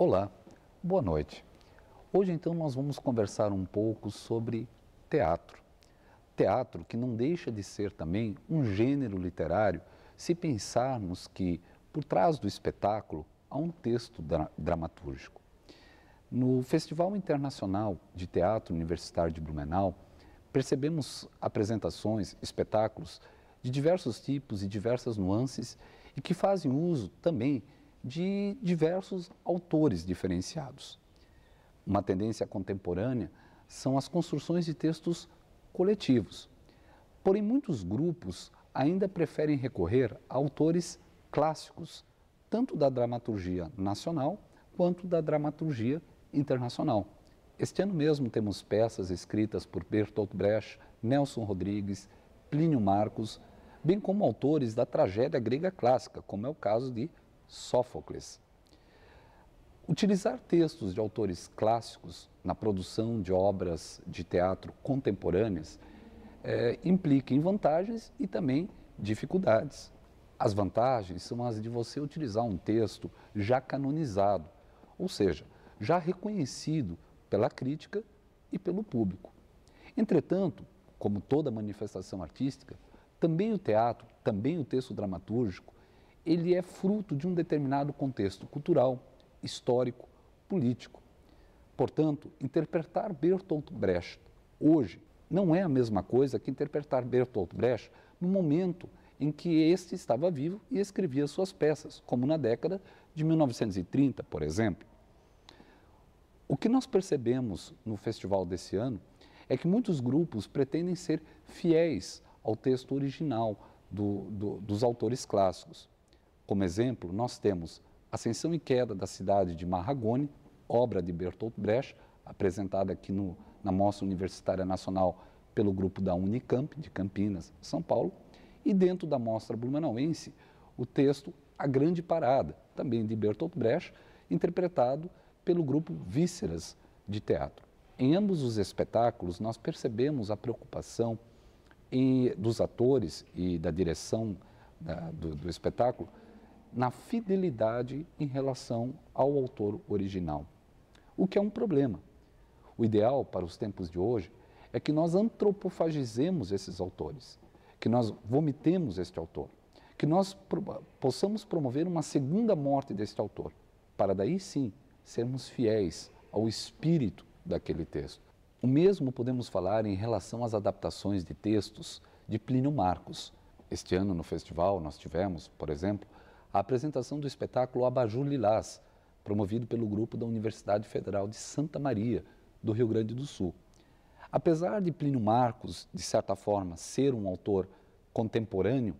Olá, boa noite. Hoje então nós vamos conversar um pouco sobre teatro. Teatro que não deixa de ser também um gênero literário se pensarmos que por trás do espetáculo há um texto dra dramatúrgico. No Festival Internacional de Teatro Universitário de Blumenau, percebemos apresentações, espetáculos de diversos tipos e diversas nuances e que fazem uso também de diversos autores diferenciados. Uma tendência contemporânea são as construções de textos coletivos. Porém, muitos grupos ainda preferem recorrer a autores clássicos, tanto da dramaturgia nacional quanto da dramaturgia internacional. Este ano mesmo temos peças escritas por Bertolt Brecht, Nelson Rodrigues, Plínio Marcos, bem como autores da tragédia grega clássica, como é o caso de Sófocles. Utilizar textos de autores clássicos na produção de obras de teatro contemporâneas é, implica em vantagens e também dificuldades. As vantagens são as de você utilizar um texto já canonizado, ou seja, já reconhecido pela crítica e pelo público. Entretanto, como toda manifestação artística, também o teatro, também o texto dramatúrgico ele é fruto de um determinado contexto cultural, histórico, político. Portanto, interpretar Bertolt Brecht hoje não é a mesma coisa que interpretar Bertolt Brecht no momento em que este estava vivo e escrevia suas peças, como na década de 1930, por exemplo. O que nós percebemos no festival desse ano é que muitos grupos pretendem ser fiéis ao texto original do, do, dos autores clássicos. Como exemplo, nós temos Ascensão e Queda da Cidade de Marragone, obra de Bertolt Brecht, apresentada aqui no, na Mostra Universitária Nacional pelo grupo da Unicamp, de Campinas, São Paulo, e dentro da Mostra Blumenauense, o texto A Grande Parada, também de Bertolt Brecht, interpretado pelo grupo Vísceras de Teatro. Em ambos os espetáculos, nós percebemos a preocupação dos atores e da direção da, do, do espetáculo na fidelidade em relação ao autor original, o que é um problema. O ideal para os tempos de hoje é que nós antropofagizemos esses autores, que nós vomitemos este autor, que nós possamos promover uma segunda morte deste autor, para daí sim sermos fiéis ao espírito daquele texto. O mesmo podemos falar em relação às adaptações de textos de Plínio Marcos. Este ano no festival nós tivemos, por exemplo, a apresentação do espetáculo Abajur Lilás, promovido pelo grupo da Universidade Federal de Santa Maria, do Rio Grande do Sul. Apesar de Plínio Marcos, de certa forma, ser um autor contemporâneo,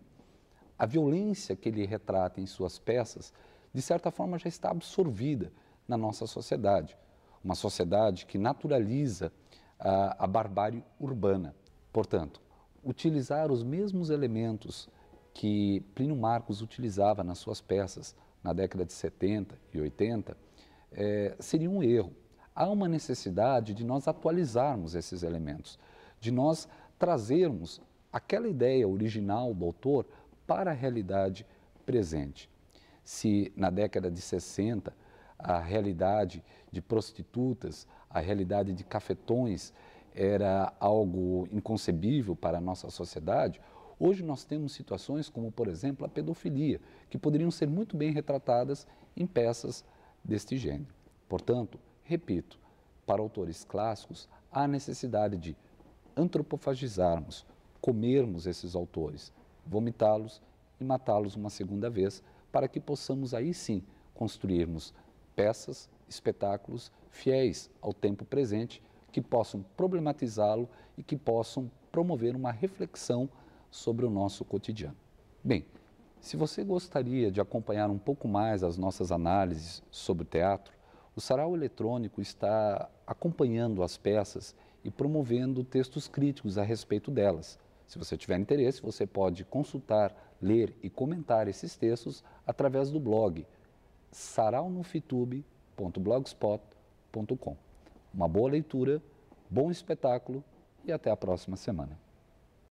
a violência que ele retrata em suas peças, de certa forma, já está absorvida na nossa sociedade. Uma sociedade que naturaliza a, ah, a barbárie urbana. Portanto, utilizar os mesmos elementos que Plínio Marcos utilizava nas suas peças na década de 70 e 80, é, seria um erro. Há uma necessidade de nós atualizarmos esses elementos, de nós trazermos aquela ideia original do autor para a realidade presente. Se na década de 60 a realidade de prostitutas, a realidade de cafetões era algo inconcebível para a nossa sociedade, Hoje nós temos situações como, por exemplo, a pedofilia, que poderiam ser muito bem retratadas em peças deste gênero. Portanto, repito, para autores clássicos, há necessidade de antropofagizarmos, comermos esses autores, vomitá-los e matá-los uma segunda vez, para que possamos aí sim construirmos peças, espetáculos fiéis ao tempo presente, que possam problematizá-lo e que possam promover uma reflexão sobre o nosso cotidiano. Bem, se você gostaria de acompanhar um pouco mais as nossas análises sobre teatro, o Sarau Eletrônico está acompanhando as peças e promovendo textos críticos a respeito delas. Se você tiver interesse, você pode consultar, ler e comentar esses textos através do blog saraunofitube.blogspot.com. Uma boa leitura, bom espetáculo e até a próxima semana.